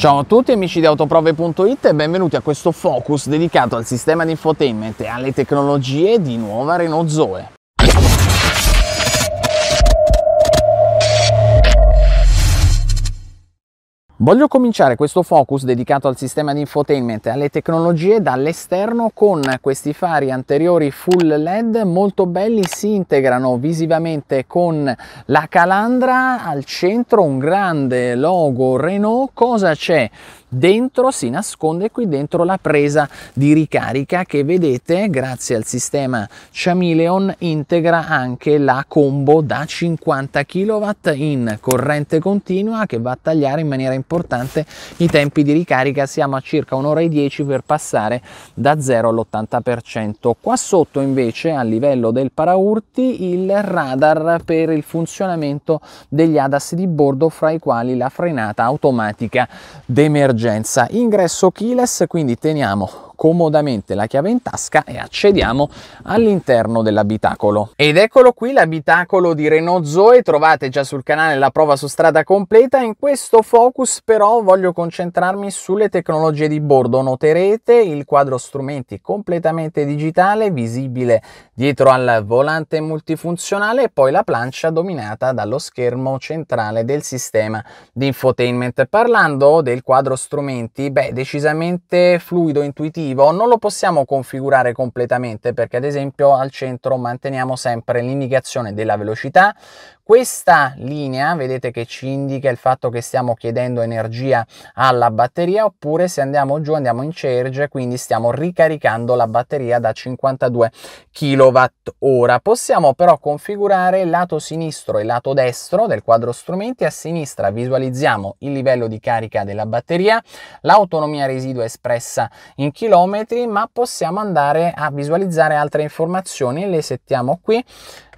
Ciao a tutti amici di autoprove.it e benvenuti a questo focus dedicato al sistema di infotainment e alle tecnologie di nuova Renault Zoe. Voglio cominciare questo focus dedicato al sistema di infotainment e alle tecnologie dall'esterno con questi fari anteriori full LED molto belli, si integrano visivamente con la calandra, al centro un grande logo Renault, cosa c'è? Dentro si nasconde qui dentro la presa di ricarica che vedete grazie al sistema Chameleon integra anche la combo da 50 kW in corrente continua che va a tagliare in maniera importante importante, i tempi di ricarica siamo a circa un'ora e 10 per passare da 0 all'80%. Qua sotto invece a livello del paraurti il radar per il funzionamento degli ADAS di bordo fra i quali la frenata automatica d'emergenza. Ingresso keyless, quindi teniamo comodamente la chiave in tasca e accediamo all'interno dell'abitacolo. Ed eccolo qui l'abitacolo di Renault Zoe, trovate già sul canale la prova su strada completa. In questo focus però voglio concentrarmi sulle tecnologie di bordo. Noterete il quadro strumenti completamente digitale, visibile dietro al volante multifunzionale e poi la plancia dominata dallo schermo centrale del sistema di infotainment. Parlando del quadro strumenti, beh, decisamente fluido, intuitivo motivo non lo possiamo configurare completamente perché ad esempio al centro manteniamo sempre l'indicazione della velocità, questa linea vedete che ci indica il fatto che stiamo chiedendo energia alla batteria oppure se andiamo giù andiamo in charge quindi stiamo ricaricando la batteria da 52 kWh. Possiamo però configurare il lato sinistro e il lato destro del quadro strumenti. A sinistra visualizziamo il livello di carica della batteria, l'autonomia residua espressa in chilometri ma possiamo andare a visualizzare altre informazioni e le settiamo qui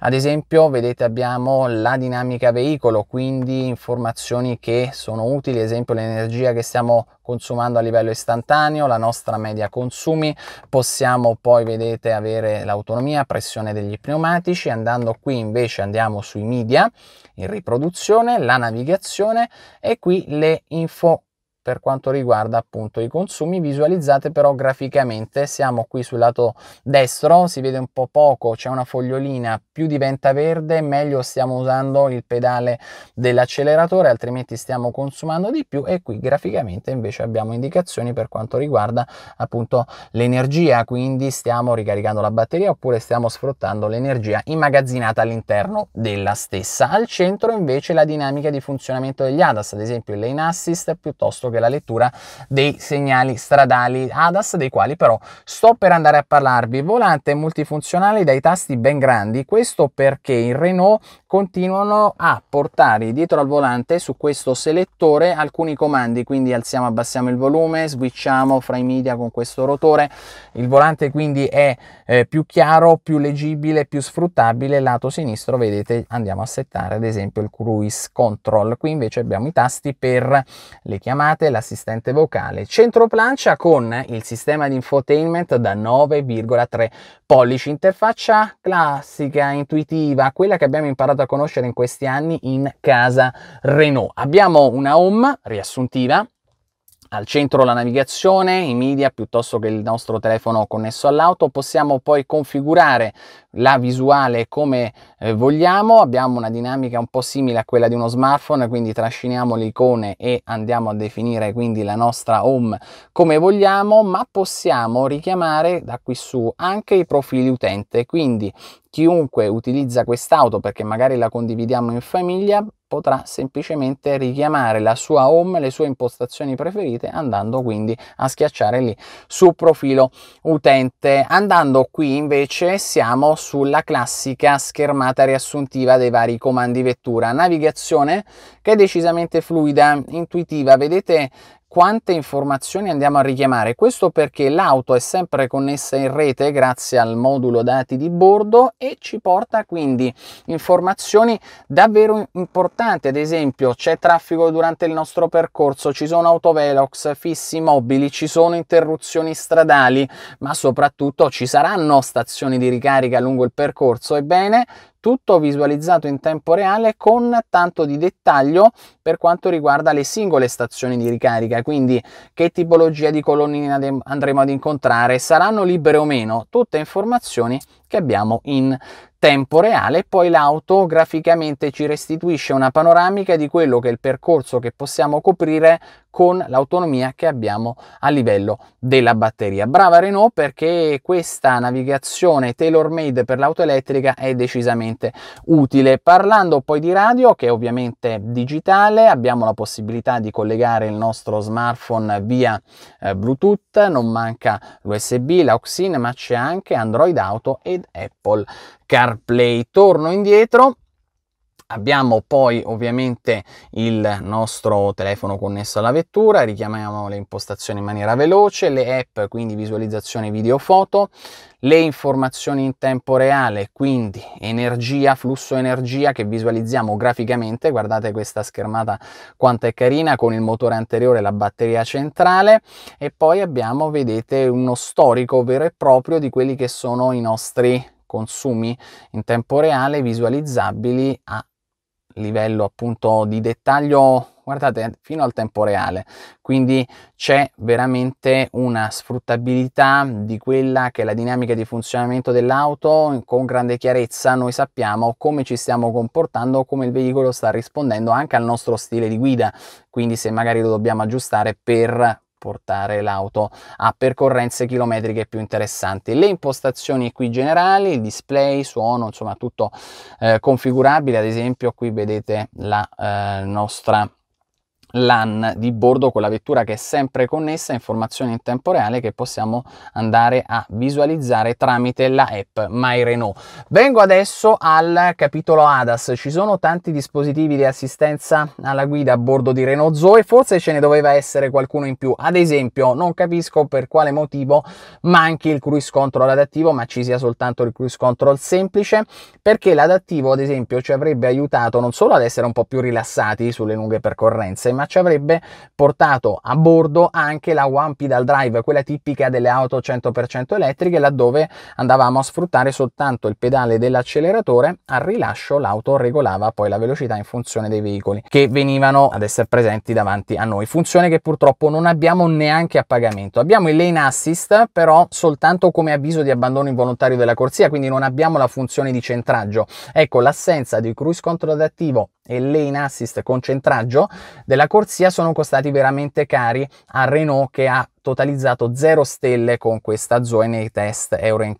ad esempio, vedete abbiamo la dinamica veicolo, quindi informazioni che sono utili, ad esempio l'energia che stiamo consumando a livello istantaneo, la nostra media consumi, possiamo poi vedete avere l'autonomia, pressione degli pneumatici, andando qui invece andiamo sui media, in riproduzione, la navigazione e qui le info per quanto riguarda appunto i consumi visualizzate però graficamente siamo qui sul lato destro si vede un po' poco c'è una fogliolina più diventa verde meglio stiamo usando il pedale dell'acceleratore altrimenti stiamo consumando di più e qui graficamente invece abbiamo indicazioni per quanto riguarda appunto l'energia quindi stiamo ricaricando la batteria oppure stiamo sfruttando l'energia immagazzinata all'interno della stessa al centro invece la dinamica di funzionamento degli ADAS ad esempio il lane assist piuttosto proprio alla lettura dei segnali stradali ADAS, dei quali però sto per andare a parlarvi. Volante multifunzionale dai tasti ben grandi, questo perché in Renault continuano a portare dietro al volante su questo selettore alcuni comandi, quindi alziamo, abbassiamo il volume, switchiamo fra i media con questo rotore, il volante quindi è eh, più chiaro, più leggibile, più sfruttabile, lato sinistro vedete andiamo a settare ad esempio il cruise control, qui invece abbiamo i tasti per le chiamate, parte l'assistente vocale. Centro plancia con il sistema di infotainment da 9,3 pollici, interfaccia classica, intuitiva, quella che abbiamo imparato a conoscere in questi anni in casa Renault. Abbiamo una home riassuntiva al centro la navigazione, i media piuttosto che il nostro telefono connesso all'auto, possiamo poi configurare la visuale come eh, vogliamo, abbiamo una dinamica un po' simile a quella di uno smartphone, quindi trasciniamo le icone e andiamo a definire quindi la nostra home come vogliamo, ma possiamo richiamare da qui su anche i profili utente, quindi chiunque utilizza quest'auto perché magari la condividiamo in famiglia potrà semplicemente richiamare la sua home, le sue impostazioni preferite, andando quindi a schiacciare lì sul profilo utente. Andando qui invece siamo sulla classica schermata riassuntiva dei vari comandi vettura. Navigazione che è decisamente fluida, intuitiva, vedete quante informazioni andiamo a richiamare. Questo perché l'auto è sempre connessa in rete grazie al modulo dati di bordo e ci porta quindi informazioni davvero importanti. Ad esempio c'è traffico durante il nostro percorso, ci sono autovelox, fissi mobili, ci sono interruzioni stradali, ma soprattutto ci saranno stazioni di ricarica lungo il percorso. Ebbene, tutto visualizzato in tempo reale con tanto di dettaglio per quanto riguarda le singole stazioni di ricarica, quindi che tipologia di colonnina andremo ad incontrare, saranno libere o meno, tutte informazioni che abbiamo in tempo reale e poi l'auto graficamente ci restituisce una panoramica di quello che è il percorso che possiamo coprire con l'autonomia che abbiamo a livello della batteria. Brava Renault perché questa navigazione tailor made per l'auto elettrica è decisamente utile. Parlando poi di radio che è ovviamente digitale, abbiamo la possibilità di collegare il nostro smartphone via eh, Bluetooth, non manca l'USB, l'Auxin, ma c'è anche Android Auto ed Apple CarPlay. Torno indietro. Abbiamo poi ovviamente il nostro telefono connesso alla vettura, richiamiamo le impostazioni in maniera veloce, le app, quindi visualizzazione video foto, le informazioni in tempo reale, quindi energia, flusso energia che visualizziamo graficamente, guardate questa schermata quanto è carina con il motore anteriore e la batteria centrale e poi abbiamo, vedete, uno storico vero e proprio di quelli che sono i nostri consumi in tempo reale visualizzabili a livello appunto di dettaglio guardate fino al tempo reale quindi c'è veramente una sfruttabilità di quella che è la dinamica di funzionamento dell'auto con grande chiarezza noi sappiamo come ci stiamo comportando come il veicolo sta rispondendo anche al nostro stile di guida quindi se magari lo dobbiamo aggiustare per portare l'auto a percorrenze chilometriche più interessanti. Le impostazioni qui generali, il display, suono, insomma tutto eh, configurabile, ad esempio qui vedete la eh, nostra LAN di bordo con la vettura che è sempre connessa, informazioni in tempo reale che possiamo andare a visualizzare tramite la app MyRenault. Vengo adesso al capitolo ADAS, ci sono tanti dispositivi di assistenza alla guida a bordo di Renault Zoe, forse ce ne doveva essere qualcuno in più, ad esempio non capisco per quale motivo manchi il cruise control adattivo ma ci sia soltanto il cruise control semplice, perché l'adattivo ad esempio ci avrebbe aiutato non solo ad essere un po' più rilassati sulle lunghe percorrenze ma ma ci avrebbe portato a bordo anche la One Pedal Drive, quella tipica delle auto 100% elettriche, laddove andavamo a sfruttare soltanto il pedale dell'acceleratore, al rilascio l'auto regolava poi la velocità in funzione dei veicoli che venivano ad essere presenti davanti a noi, funzione che purtroppo non abbiamo neanche a pagamento. Abbiamo il lane assist però soltanto come avviso di abbandono involontario della corsia, quindi non abbiamo la funzione di centraggio. Ecco, l'assenza di cruise control adattivo e lane assist concentraggio della corsia sono costati veramente cari a Renault che ha totalizzato 0 stelle con questa Zoe nei test Euro in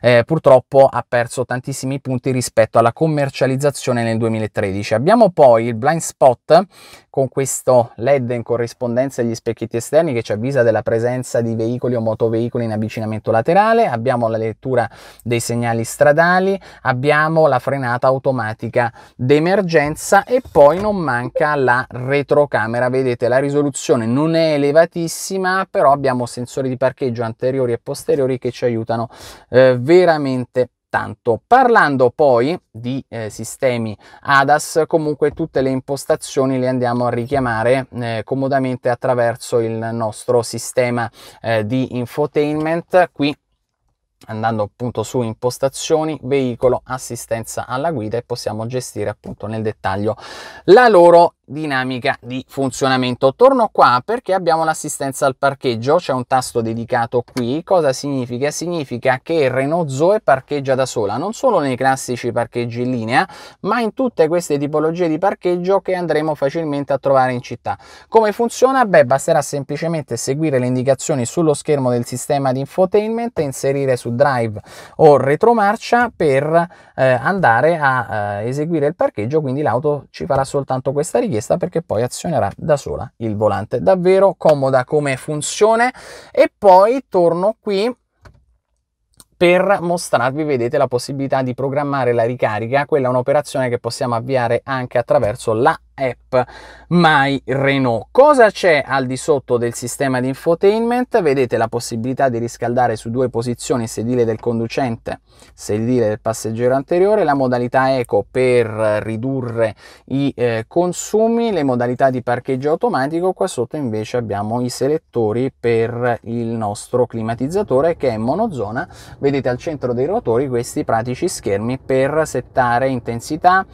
Eh, purtroppo ha perso tantissimi punti rispetto alla commercializzazione nel 2013. Abbiamo poi il blind spot con questo LED in corrispondenza agli specchietti esterni che ci avvisa della presenza di veicoli o motoveicoli in avvicinamento laterale, abbiamo la lettura dei segnali stradali, abbiamo la frenata automatica d'emergenza e poi non manca la retrocamera. Vedete la risoluzione non è elevatissima ma però abbiamo sensori di parcheggio anteriori e posteriori che ci aiutano eh, veramente tanto. Parlando poi di eh, sistemi ADAS, comunque tutte le impostazioni le andiamo a richiamare eh, comodamente attraverso il nostro sistema eh, di infotainment qui andando appunto su impostazioni, veicolo, assistenza alla guida e possiamo gestire appunto nel dettaglio la loro dinamica di funzionamento. Torno qua perché abbiamo l'assistenza al parcheggio, c'è un tasto dedicato qui. Cosa significa? Significa che Renault Zoe parcheggia da sola, non solo nei classici parcheggi in linea, ma in tutte queste tipologie di parcheggio che andremo facilmente a trovare in città. Come funziona? Beh, basterà semplicemente seguire le indicazioni sullo schermo del sistema di infotainment e inserire su su drive o retromarcia per eh, andare a eh, eseguire il parcheggio, quindi l'auto ci farà soltanto questa richiesta perché poi azionerà da sola il volante. Davvero comoda come funzione e poi torno qui per mostrarvi, vedete, la possibilità di programmare la ricarica. Quella è un'operazione che possiamo avviare anche attraverso la app My Renault. Cosa c'è al di sotto del sistema di infotainment? Vedete la possibilità di riscaldare su due posizioni il sedile del conducente, sedile del passeggero anteriore, la modalità eco per ridurre i eh, consumi, le modalità di parcheggio automatico, qua sotto invece abbiamo i selettori per il nostro climatizzatore che è monozona, vedete al centro dei rotori questi pratici schermi per settare intensità,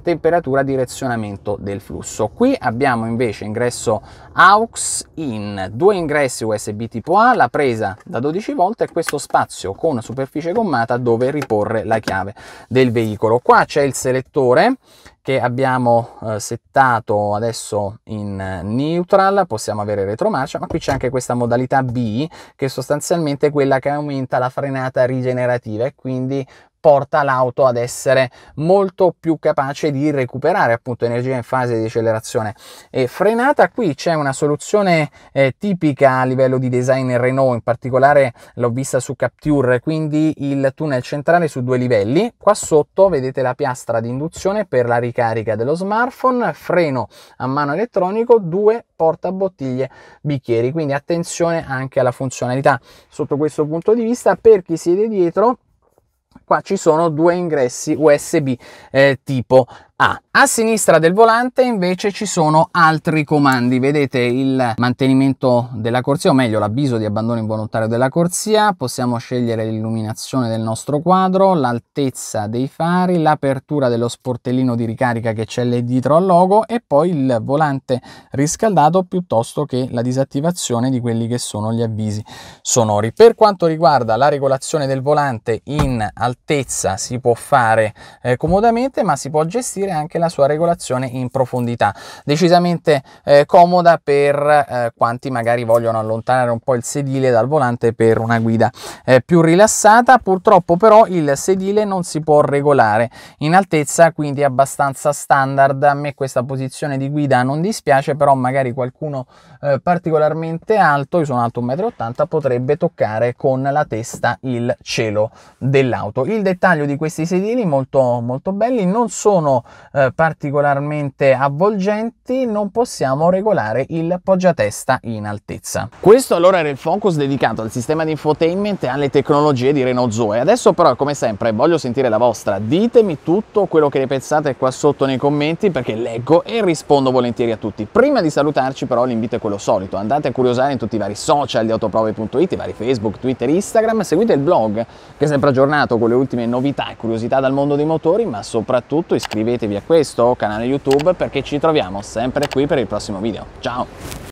temperatura direzionamento del flusso. Qui abbiamo invece ingresso AUX in due ingressi USB tipo A, la presa da 12 volt e questo spazio con superficie gommata dove riporre la chiave del veicolo. Qua c'è il selettore che abbiamo eh, settato adesso in eh, neutral, possiamo avere retromarcia, ma qui c'è anche questa modalità B che è sostanzialmente quella che aumenta la frenata rigenerativa e quindi porta l'auto ad essere molto più capace di recuperare appunto energia in fase di accelerazione e frenata qui c'è una soluzione eh, tipica a livello di design Renault in particolare l'ho vista su Capture quindi il tunnel centrale su due livelli qua sotto vedete la piastra di induzione per la ricarica dello smartphone freno a mano elettronico due portabottiglie bicchieri quindi attenzione anche alla funzionalità sotto questo punto di vista per chi siede dietro Qua ci sono due ingressi USB eh, tipo a. A sinistra del volante invece ci sono altri comandi, vedete il mantenimento della corsia o meglio l'avviso di abbandono involontario della corsia, possiamo scegliere l'illuminazione del nostro quadro, l'altezza dei fari, l'apertura dello sportellino di ricarica che c'è lì dietro al logo e poi il volante riscaldato piuttosto che la disattivazione di quelli che sono gli avvisi sonori. Per quanto riguarda la regolazione del volante in altezza si può fare eh, comodamente ma si può gestire e anche la sua regolazione in profondità. Decisamente eh, comoda per eh, quanti magari vogliono allontanare un po' il sedile dal volante per una guida eh, più rilassata. Purtroppo però il sedile non si può regolare in altezza, quindi abbastanza standard. A me questa posizione di guida non dispiace, però magari qualcuno eh, particolarmente alto, io sono alto 1,80 m, potrebbe toccare con la testa il cielo dell'auto. Il dettaglio di questi sedili molto molto belli non sono eh, particolarmente avvolgenti, non possiamo regolare il poggiatesta in altezza. Questo allora era il focus dedicato al sistema di infotainment e alle tecnologie di Renault Zoe. Adesso però, come sempre, voglio sentire la vostra. Ditemi tutto quello che ne pensate qua sotto nei commenti perché leggo e rispondo volentieri a tutti. Prima di salutarci però l'invito è quello solito, andate a curiosare in tutti i vari social di autoprove.it, i vari Facebook, Twitter, Instagram, seguite il blog che è sempre aggiornato con le ultime novità e curiosità dal mondo dei motori, ma soprattutto iscrivetevi iscrivervi a questo canale YouTube perché ci troviamo sempre qui per il prossimo video. Ciao!